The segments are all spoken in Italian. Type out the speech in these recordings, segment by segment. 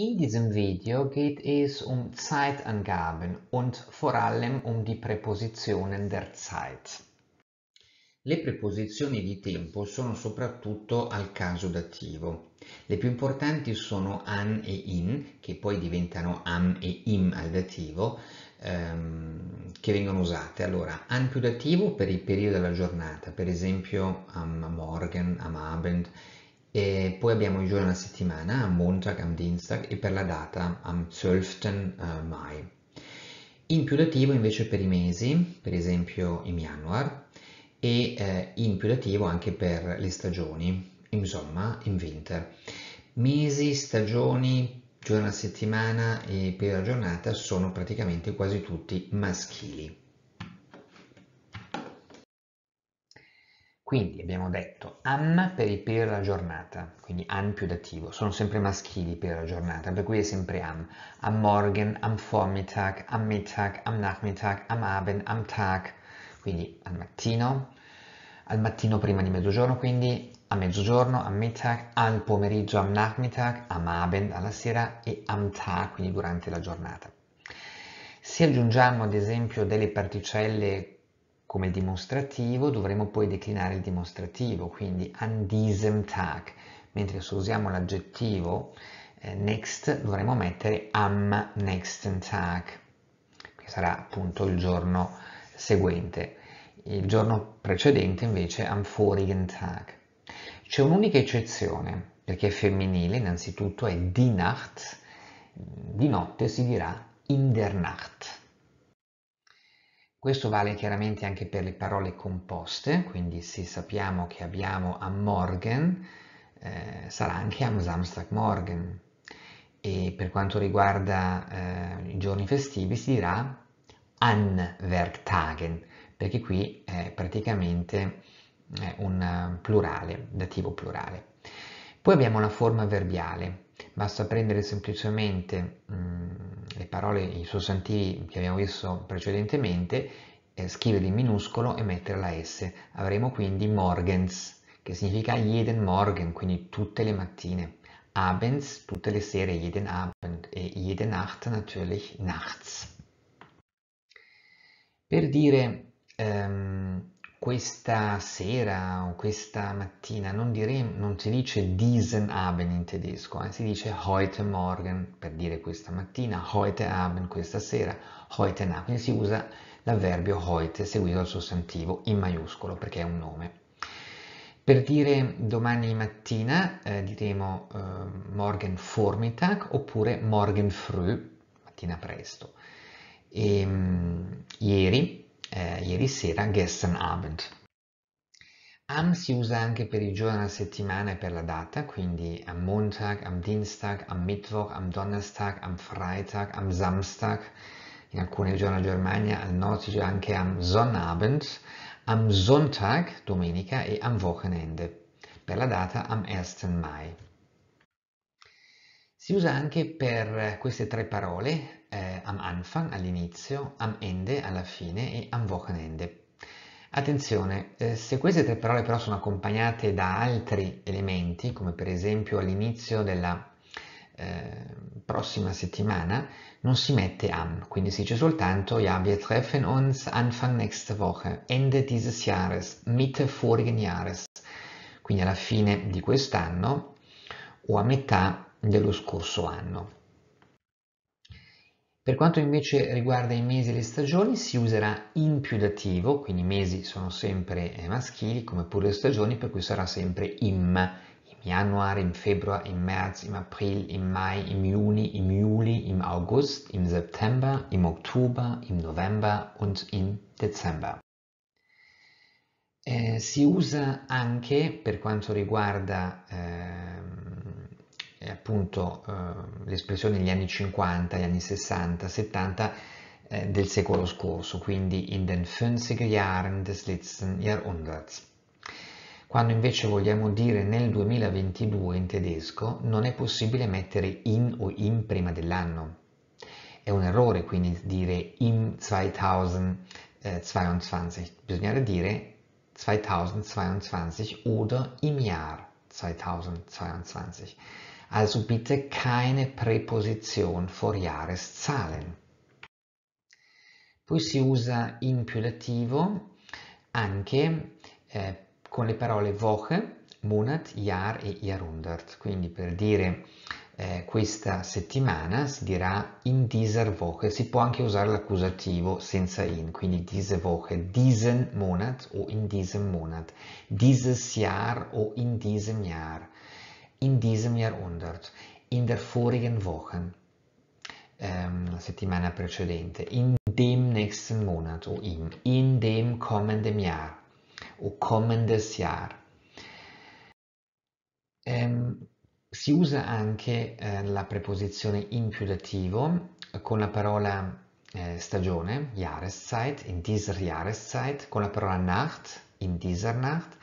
In diesem Video geht es um Zeitangaben und vor allem um die prepositionen der Zeit. Le preposizioni di tempo sono soprattutto al caso dativo. Le più importanti sono an e in, che poi diventano am e im al dativo, ehm, che vengono usate. Allora, an più dativo per il periodo della giornata, per esempio am Morgen, am Abend, e poi abbiamo i giorni della settimana, am Montag, am Dienstag e per la data, am 12. Eh, Mai. In invece per i mesi, per esempio im Januar, e eh, in anche per le stagioni, insomma, in winter. Mesi, stagioni, giorno alla settimana e per la giornata sono praticamente quasi tutti maschili. Quindi abbiamo detto am per i per la giornata, quindi an più dativo, sono sempre maschili per la giornata, per cui è sempre am. Am Morgen, am Vormittag, am Mittag, am Nachmittag, am Abend, am Tag, quindi al mattino, al mattino prima di mezzogiorno, quindi a mezzogiorno, am Mittag, al pomeriggio, am Nachmittag, am Abend, alla sera e am Tag, quindi durante la giornata. Se aggiungiamo ad esempio delle particelle come dimostrativo dovremo poi declinare il dimostrativo, quindi an diesem Tag, mentre se usiamo l'aggettivo eh, next dovremo mettere am nächsten Tag, che sarà appunto il giorno seguente. Il giorno precedente invece am vorigen Tag. C'è un'unica eccezione, perché è femminile, innanzitutto è die Nacht, di notte si dirà in der Nacht. Questo vale chiaramente anche per le parole composte, quindi se sappiamo che abbiamo a Morgen, eh, sarà anche am Samstag Morgen. E per quanto riguarda eh, i giorni festivi si dirà an Werktagen, perché qui è praticamente eh, un plurale, dativo plurale. Poi abbiamo la forma verbiale, basta prendere semplicemente... Mh, mm, parole, i sostantivi che abbiamo visto precedentemente, eh, scrivere in minuscolo e mettere la S. Avremo quindi morgens, che significa jeden morgen, quindi tutte le mattine. Abends, tutte le sere, jeden Abend e jede Nacht natürlich nachts. Per dire ehm, questa sera o questa mattina non, dire, non si dice diesen Abend in tedesco, eh, si dice heute Morgen per dire questa mattina, heute Abend questa sera, heute Nacht, quindi si usa l'avverbio heute seguito dal sostantivo in maiuscolo perché è un nome. Per dire domani mattina eh, diremo eh, Morgen Vormittag oppure Morgen Früh, mattina presto. E, ehm, mh, ieri eh, ieri sera, gestern Abend. Am si usa anche per il giorno della settimana e per la data, quindi am Montag, am Dienstag, am Mittwoch, am Donnerstag, am Freitag, am Samstag, in alcune giorni della Germania, al nord si usa anche am Sonnabend, am Sonntag, domenica, e am Wochenende, per la data am 1. Mai. Si usa anche per queste tre parole, eh, am Anfang all'inizio, am Ende alla fine e am Wochenende. Attenzione, eh, se queste tre parole però sono accompagnate da altri elementi, come per esempio all'inizio della eh, prossima settimana, non si mette am, quindi si dice soltanto ja, wir treffen uns Anfang nächste Woche, Ende dieses Jahres, Mitte vorigen Jahres, quindi alla fine di quest'anno o a metà dello scorso anno. Per quanto invece riguarda i mesi e le stagioni, si userà in più dativo, quindi i mesi sono sempre eh, maschili, come pure le stagioni, per cui sarà sempre im, im Januar, im Februar, im März, im April, im Mai, im Juni, im Juli, im August, im September, im ottobre, im November e in Dezember. Eh, si usa anche per quanto riguarda eh, eh, appunto eh, l'esplosione negli anni 50, gli anni 60, 70 eh, del secolo scorso, quindi in den 50er Jahren des letzten Jahrhunderts. Quando invece vogliamo dire nel 2022 in tedesco non è possibile mettere in o in prima dell'anno. È un errore quindi dire im 2022, bisognerà dire 2022 oder im Jahr. 2022. Also bitte keine Präposition vor Jahreszahlen. Poi si usa in plurativo anche eh, con le parole Woche, Monat, Jahr e Jahrhundert. Quindi per dire eh, questa settimana si dirà in dieser Woche, si può anche usare l'accusativo senza in, quindi diese Woche, diesen Monat o in diesem Monat, dieses Jahr o in diesem Jahr, in diesem Jahrhundert, in der vorigen Woche, ähm, la settimana precedente, in dem nächsten Monat o im, in dem kommenden Jahr o kommendes Jahr. Ähm, si usa anche eh, la preposizione in più dativo eh, con la parola eh, stagione, Jahreszeit, in dieser Jahreszeit, con la parola Nacht, in dieser Nacht,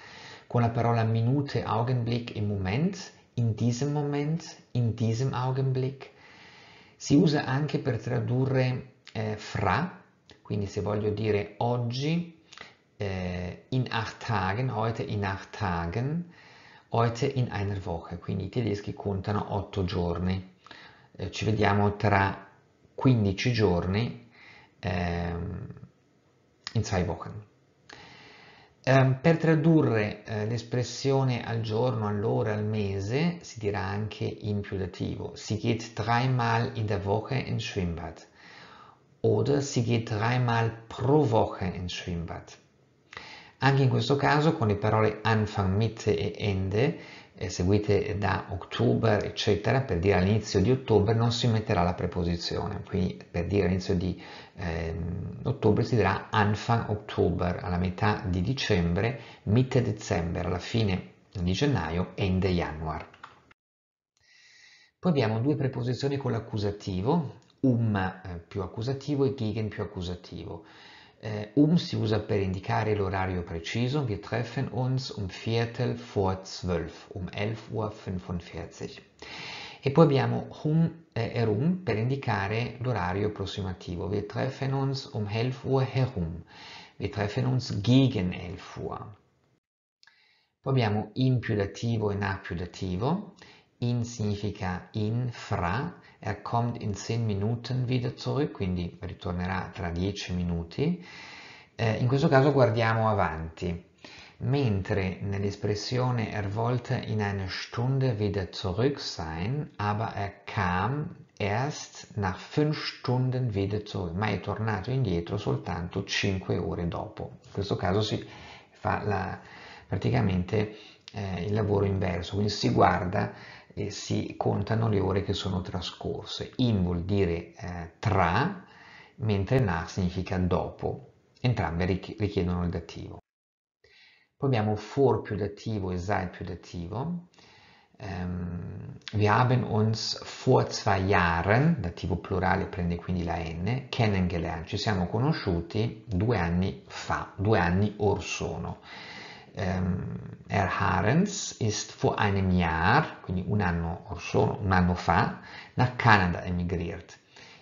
con la parola Minute, Augenblick, im Moment, in diesem Moment, in diesem Augenblick. Si usa anche per tradurre eh, fra, quindi se voglio dire oggi, eh, in acht Tagen, heute in acht Tagen, heute in einer Woche, quindi i tedeschi contano 8 giorni. Eh, ci vediamo tra 15 giorni ehm, in zwei Wochen. Eh, per tradurre eh, l'espressione al giorno, all'ora, al mese si dirà anche in più dativo. Si geht dreimal in der Woche ins Schwimmbad. Oder si geht dreimal pro Woche ins Schwimmbad. Anche in questo caso con le parole Anfang, Mitte e Ende, eh, seguite da October, eccetera, per dire all'inizio di ottobre non si metterà la preposizione, quindi per dire all'inizio di eh, ottobre si dirà Anfang October, alla metà di dicembre, Mitte Dezember, alla fine di gennaio, Ende Januar. Poi abbiamo due preposizioni con l'accusativo, um eh, più accusativo e gegen più accusativo. Äh, um si usa per indicare l'orario preciso. Wir treffen uns um Viertel vor zwölf, um 11.45 Uhr. E poi abbiamo hum eh, herum per indicare l'orario approssimativo. Wir treffen uns um 11 Uhr herum. Wir treffen uns gegen 11 Uhr. Poi abbiamo impiudativo e napiudativo. In significa in, fra, er kommt in 10 Minuten wieder zurück, quindi ritornerà tra 10 minuti, eh, in questo caso guardiamo avanti, mentre nell'espressione er wollte in einer Stunde wieder zurück sein, aber er kam erst nach 5 Stunden wieder zurück, ma è tornato indietro soltanto 5 ore dopo. In questo caso si fa la, praticamente eh, il lavoro inverso, quindi si guarda eh, si contano le ore che sono trascorse. In vuol dire eh, tra, mentre na significa dopo. Entrambe richiedono il dativo. Poi abbiamo for più dativo e seit più dativo. Um, wir haben uns vor zwei Jahren, dativo plurale prende quindi la N, kennengelernt, ci siamo conosciuti due anni fa, due anni or sono. Um, Harens ist vor einem Jahr, quindi un anno or sono, un anno fa, nach Canada emigriert.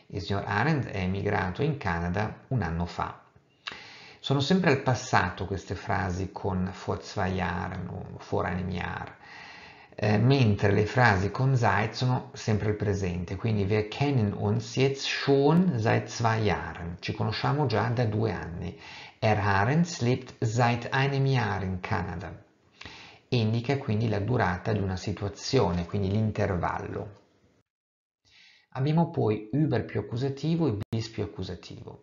Il signor Arendt è emigrato in Canada un anno fa. Sono sempre al passato queste frasi con vor zwei Jahren o vor einem Jahr, eh, mentre le frasi con seit sono sempre al presente, quindi wir kennen uns jetzt schon seit zwei Jahren, ci conosciamo già da due anni. Er Harens lebt seit einem Jahr in Canada indica quindi la durata di una situazione, quindi l'intervallo. Abbiamo poi über più accusativo e bis più accusativo.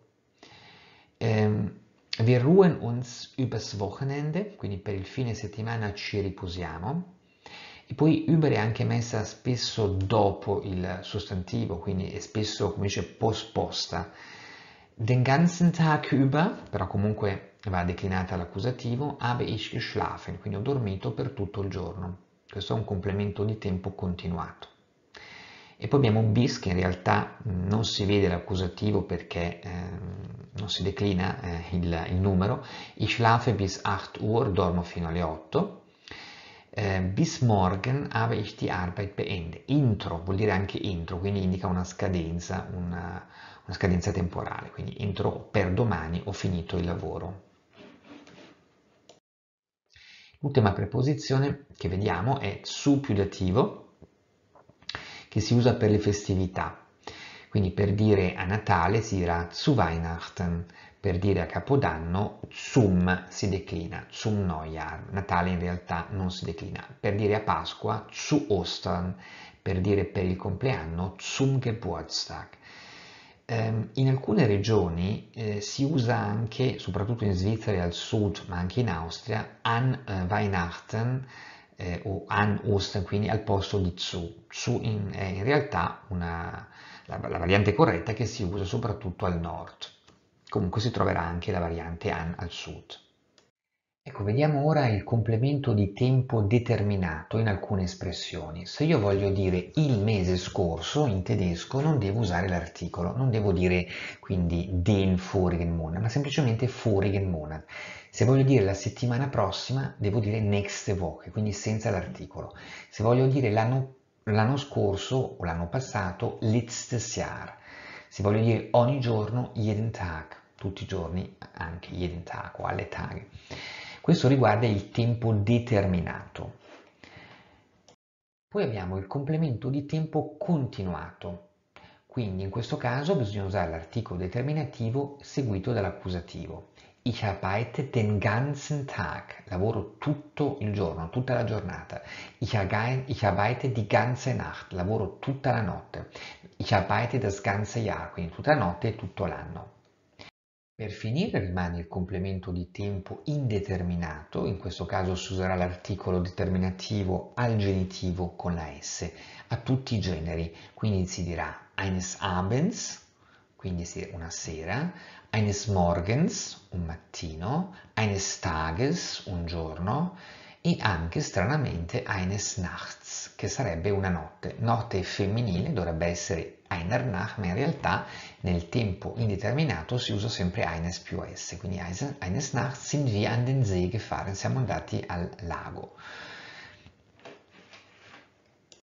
Ehm, wir ruhen uns übers Wochenende, quindi per il fine settimana ci riposiamo. E poi über è anche messa spesso dopo il sostantivo, quindi è spesso, come dice, posposta. Den ganzen Tag über, però comunque va declinata all'accusativo, habe ich geschlafen, quindi ho dormito per tutto il giorno. Questo è un complemento di tempo continuato. E poi abbiamo bis che in realtà non si vede l'accusativo perché eh, non si declina eh, il, il, numero. Ich schlafe bis 8 Uhr, dormo fino alle 8. Eh, bis morgen habe ich die Arbeit beendet. Intro vuol dire anche intro, quindi indica una scadenza, una, una scadenza temporale. Quindi entro per domani ho finito il lavoro. L'ultima preposizione che vediamo è su più dativo, che si usa per le festività. Quindi per dire a Natale si dirà zu Weihnachten, per dire a Capodanno zum si declina, zum Neujahr, Natale in realtà non si declina, per dire a Pasqua zu Ostern, per dire per il compleanno zum Geburtstag. Ehm, in alcune regioni eh, si usa anche, soprattutto in Svizzera e al sud, ma anche in Austria, an eh, Weihnachten eh, o an Ostern, quindi al posto di zu. Zu in, è in realtà una, la, la, variante corretta che si usa soprattutto al nord. Comunque si troverà anche la variante an al sud. Ecco, vediamo ora il complemento di tempo determinato in alcune espressioni. Se io voglio dire il mese scorso in tedesco non devo usare l'articolo, non devo dire quindi den vorigen Monat, ma semplicemente vorigen Monat. Se voglio dire la settimana prossima devo dire next Woche, quindi senza l'articolo. Se voglio dire l'anno scorso o l'anno passato, letztes Jahr. Se voglio dire ogni giorno, jeden Tag, tutti i giorni anche jeden Tag o alle Tage. Questo riguarda il tempo determinato. Poi abbiamo il complemento di tempo continuato. Quindi in questo caso bisogna usare l'articolo determinativo seguito dall'accusativo. Ich arbeite den ganzen Tag. Lavoro tutto il giorno, tutta la giornata. Ich, arbeite die ganze Nacht. Lavoro tutta la notte. Ich arbeite das ganze Jahr, quindi tutta la notte e tutto l'anno. Per finire rimane il complemento di tempo indeterminato, in questo caso si userà l'articolo determinativo al genitivo con la S, a tutti i generi, quindi si dirà eines Abends, quindi una sera, eines Morgens, un mattino, eines Tages, un giorno, e anche stranamente eines Nachts, che sarebbe una notte. Notte femminile dovrebbe essere Einernach, ma in realtà nel tempo indeterminato si usa sempre eines più s, quindi eines nach sind wir an den See gefahren, siamo andati al lago.